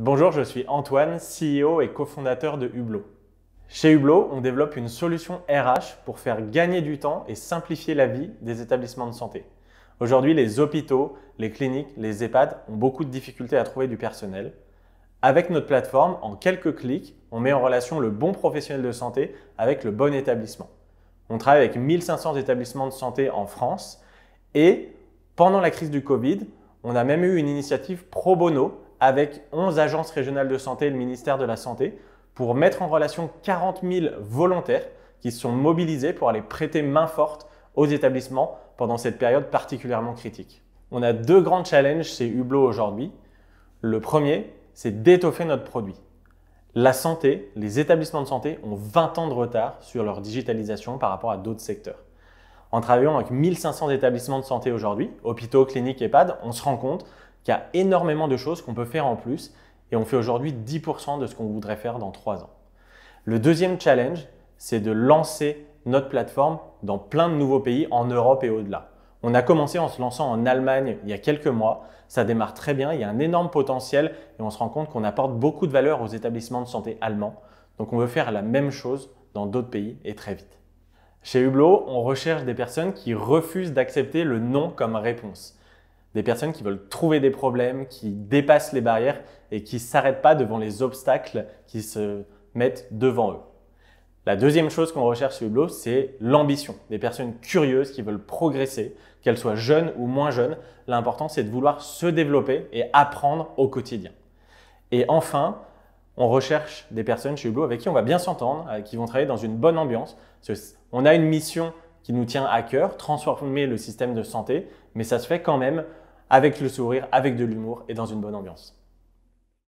Bonjour, je suis Antoine, CEO et cofondateur de Hublot. Chez Hublot, on développe une solution RH pour faire gagner du temps et simplifier la vie des établissements de santé. Aujourd'hui, les hôpitaux, les cliniques, les EHPAD ont beaucoup de difficultés à trouver du personnel. Avec notre plateforme, en quelques clics, on met en relation le bon professionnel de santé avec le bon établissement. On travaille avec 1500 établissements de santé en France et pendant la crise du Covid, on a même eu une initiative pro bono avec 11 agences régionales de santé et le ministère de la Santé pour mettre en relation 40 000 volontaires qui se sont mobilisés pour aller prêter main forte aux établissements pendant cette période particulièrement critique. On a deux grands challenges chez Hublot aujourd'hui. Le premier, c'est d'étoffer notre produit. La santé, les établissements de santé ont 20 ans de retard sur leur digitalisation par rapport à d'autres secteurs. En travaillant avec 1500 établissements de santé aujourd'hui, hôpitaux, cliniques, EHPAD, on se rend compte qu'il y a énormément de choses qu'on peut faire en plus et on fait aujourd'hui 10% de ce qu'on voudrait faire dans 3 ans. Le deuxième challenge, c'est de lancer notre plateforme dans plein de nouveaux pays en Europe et au-delà. On a commencé en se lançant en Allemagne il y a quelques mois, ça démarre très bien, il y a un énorme potentiel et on se rend compte qu'on apporte beaucoup de valeur aux établissements de santé allemands. Donc on veut faire la même chose dans d'autres pays et très vite. Chez Hublot, on recherche des personnes qui refusent d'accepter le non comme réponse des personnes qui veulent trouver des problèmes, qui dépassent les barrières et qui ne s'arrêtent pas devant les obstacles qui se mettent devant eux. La deuxième chose qu'on recherche chez Hublot, c'est l'ambition. Des personnes curieuses qui veulent progresser, qu'elles soient jeunes ou moins jeunes. L'important, c'est de vouloir se développer et apprendre au quotidien. Et enfin, on recherche des personnes chez Hublot avec qui on va bien s'entendre, euh, qui vont travailler dans une bonne ambiance. On a une mission qui nous tient à cœur, transformer le système de santé, mais ça se fait quand même avec le sourire, avec de l'humour et dans une bonne ambiance.